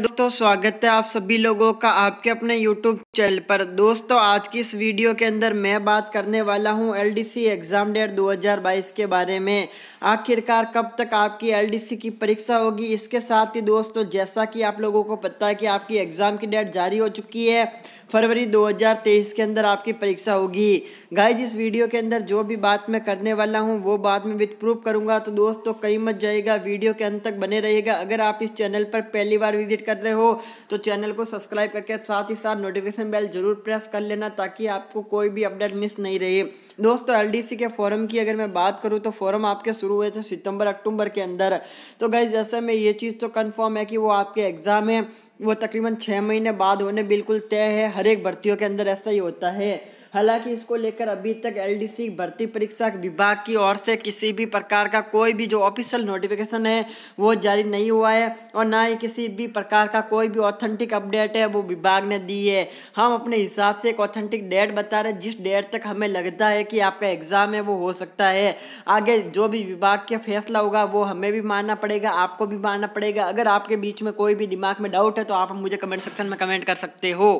दोस्तों स्वागत है आप सभी लोगों का आपके अपने YouTube चैनल पर दोस्तों आज की इस वीडियो के अंदर मैं बात करने वाला हूं एलडीसी एग्ज़ाम डेट 2022 के बारे में आखिरकार कब तक आपकी एलडीसी की परीक्षा होगी इसके साथ ही दोस्तों जैसा कि आप लोगों को पता है कि आपकी एग्ज़ाम की डेट जारी हो चुकी है फरवरी 2023 के अंदर आपकी परीक्षा होगी गाइज इस वीडियो के अंदर जो भी बात मैं करने वाला हूँ वो बाद में विथ प्रूफ करूँगा तो दोस्तों कहीं मत जाएगा वीडियो के अंत तक बने रहेगा अगर आप इस चैनल पर पहली बार विजिट कर रहे हो तो चैनल को सब्सक्राइब करके साथ ही साथ नोटिफिकेशन बेल जरूर प्रेस कर लेना ताकि आपको कोई भी अपडेट मिस नहीं रहे दोस्तों एल के फॉरम की अगर मैं बात करूँ तो फॉरम आपके शुरू हुए थे सितंबर अक्टूबर के अंदर तो गाइज जैसे मैं ये चीज़ तो कन्फर्म है कि वो आपके एग्ज़ाम है वो तकरीबन छः महीने बाद होने बिल्कुल तय है हर एक भर्तियों के अंदर ऐसा ही होता है हालांकि इसको लेकर अभी तक एलडीसी भर्ती परीक्षा विभाग की ओर से किसी भी प्रकार का कोई भी जो ऑफिशियल नोटिफिकेशन है वो जारी नहीं हुआ है और ना ही किसी भी प्रकार का कोई भी ऑथेंटिक अपडेट है वो विभाग ने दी है हम अपने हिसाब से एक ऑथेंटिक डेट बता रहे जिस डेट तक हमें लगता है कि आपका एग्ज़ाम है वो हो सकता है आगे जो भी विभाग का फैसला होगा वो हमें भी मानना पड़ेगा आपको भी मानना पड़ेगा अगर आपके बीच में कोई भी दिमाग में डाउट है तो आप मुझे कमेंट सेक्शन में कमेंट कर सकते हो